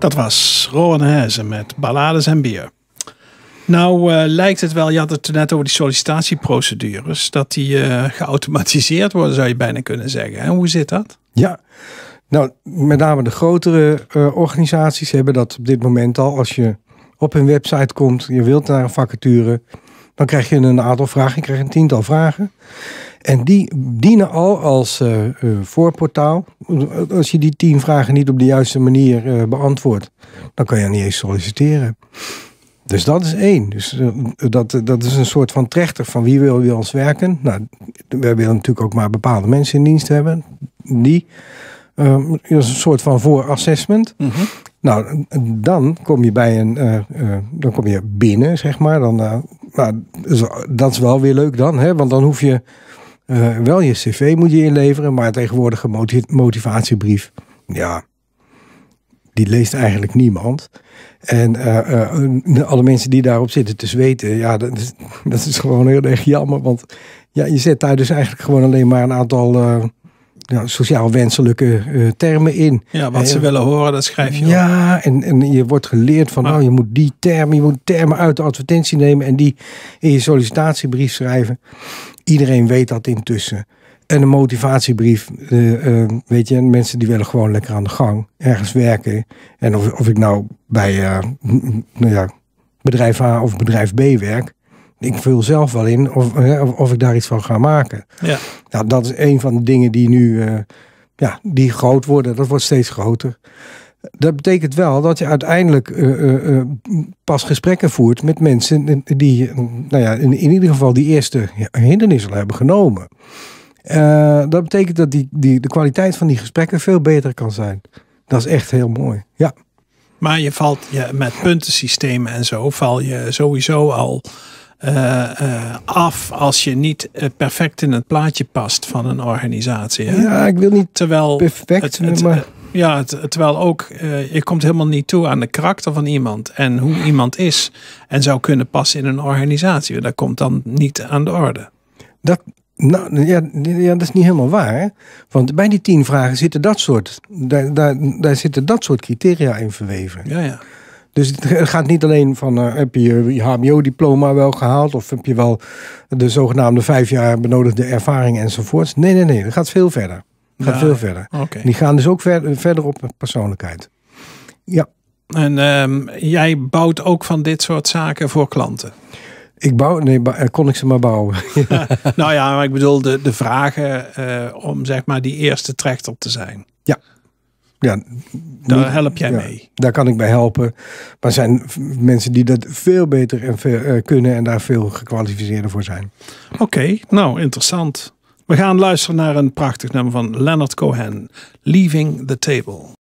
Dat was Rowan Hezen met Ballades en Bier. Nou eh, lijkt het wel, je had het net over die sollicitatieprocedures, dat die eh, geautomatiseerd worden, zou je bijna kunnen zeggen. En hoe zit dat? Ja, nou met name de grotere eh, organisaties hebben dat op dit moment al. Als je op hun website komt, je wilt naar een vacature, dan krijg je een aantal vragen, je krijgt een tiental vragen. En die dienen al als eh, eh, voorportaal. Als je die tien vragen niet op de juiste manier uh, beantwoordt, dan kan je niet eens solliciteren. Dus dat is één. Dus, dat, dat is een soort van trechter van wie wil we ons werken. Nou, wij willen natuurlijk ook maar bepaalde mensen in dienst hebben. Die Dat ehm, is een soort van voorassessment. Mm Nou, dan kom je bij een, dan kom je binnen, zeg maar. Dan maar nou, dat is wel weer leuk dan, hè? want dan hoef je eh, wel je cv moet je inleveren, maar tegenwoordig een motivatiebrief, ja, die leest eigenlijk niemand. En eh, eh, alle mensen die daarop zitten te zweten, ja, dat is, dat is gewoon heel erg jammer, want ja, je zet daar dus eigenlijk gewoon alleen maar een aantal nou, sociaal wenselijke eh, termen in. Ja, wat ze eh, willen horen, dat schrijf je. Ja, en, en je wordt geleerd van, nou, je moet die termen, je moet termen uit de advertentie nemen en die in je sollicitatiebrief schrijven. Iedereen weet dat intussen. En een motivatiebrief, eh, weet je, mensen die willen gewoon lekker aan de gang, ergens werken. En of, of ik nou bij, nou ja, bedrijf A of bedrijf B werk, ik vul zelf wel in of, of, ik daar iets van ga maken. Ja. Nou, dat is een van de dingen die nu eh, ja, die groot worden. Dat wordt steeds groter. Dat betekent wel dat je uiteindelijk eh, eh, pas gesprekken voert met mensen die, nou ja, in, in ieder geval die eerste hindernissen hebben genomen. dat betekent dat die, die, de kwaliteit van die gesprekken veel beter kan zijn. Dat is echt heel mooi. Ja. Maar je valt je, met puntensystemen en zo, val je sowieso al eh, eh, af als je niet eh, perfect in het plaatje past van een organisatie. Hè? Ja, ik wil niet terwijl perfect, het, maar... Ja, terwijl ook je komt helemaal niet toe aan de karakter van iemand en hoe iemand is en zou kunnen passen in een organisatie. Dat komt dan niet aan de orde. Dat, nou, ja, ja, dat is niet helemaal waar. Want bij die tien vragen zitten dat soort, daar, daar, daar zitten dat soort criteria in verweven. Ja, ja. Dus het gaat niet alleen van eh, heb je je HBO-diploma wel gehaald of heb je wel de zogenaamde vijf jaar benodigde ervaring enzovoorts. Nee, nee, nee, dat gaat veel verder. Dat gaat veel verder. Die gaan dus ook verder op persoonlijkheid. Ja. En ehm, jij bouwt ook van dit soort zaken voor klanten? Ik bouw, nee, eh, kon ik ze maar bouwen. nou ja, maar ik bedoel de, de vragen eh, om zeg maar die eerste trechter te zijn. Ja, ja, daar help jij mee. Daar kan ik bij helpen. Maar zijn mensen die dat veel beter en veel, eh, kunnen en daar veel gekwalificeerder voor zijn. Oké, nou interessant. We gaan luisteren naar een prachtig nummer van Leonard Cohen, Leaving the Table.